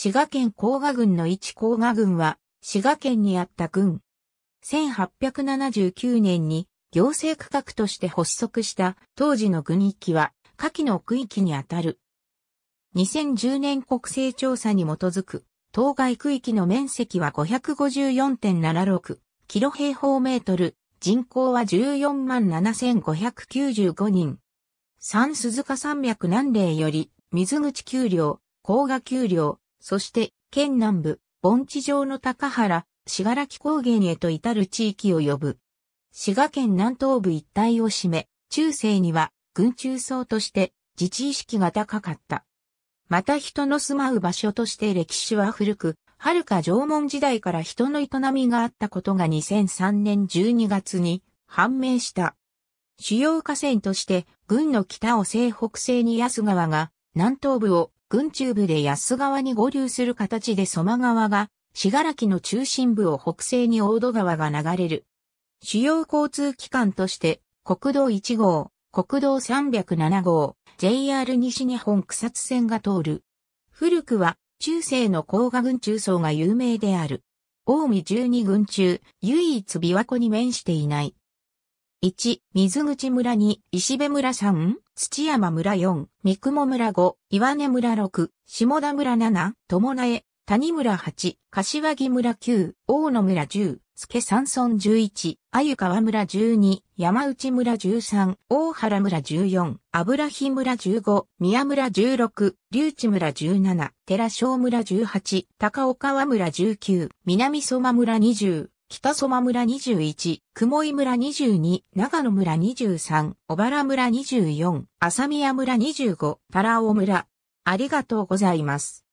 滋賀県甲賀郡の一甲賀郡は、滋賀県にあった郡。1879年に行政区画として発足した当時の郡域は、下記の区域にあたる。2010年国勢調査に基づく、当該区域の面積は554.76キロ平方メートル、人口は14万7595人。三鈴鹿山脈南嶺より、水口丘陵、甲賀丘陵、そして、県南部、盆地上の高原、信楽高原へと至る地域を呼ぶ。滋賀県南東部一帯を占め、中世には、軍中層として、自治意識が高かった。また人の住まう場所として歴史は古く、遥か縄文時代から人の営みがあったことが2003年12月に判明した。主要河川として、軍の北を西北西に安川が、南東部を群中部で安川に合流する形で蘇我川が、信楽の中心部を北西に大戸川が流れる。主要交通機関として、国道1号、国道307号、JR 西日本草津線が通る。古くは、中世の甲賀群中層が有名である。近江12群中、唯一琵琶湖に面していない、1、水口村2、石部村3、土山村4、三雲村5、岩根村6、下田村7、友苗、谷村8、柏木村9、大野村10、助山村11、鮎川村12、山内村13、大原村14、油日村15、宮村16、龍地村17、寺小村18、高岡村19、南相馬村20、北蕎馬村21、雲井村22、長野村23、小原村24、浅宮村25、パラオ村。ありがとうございます。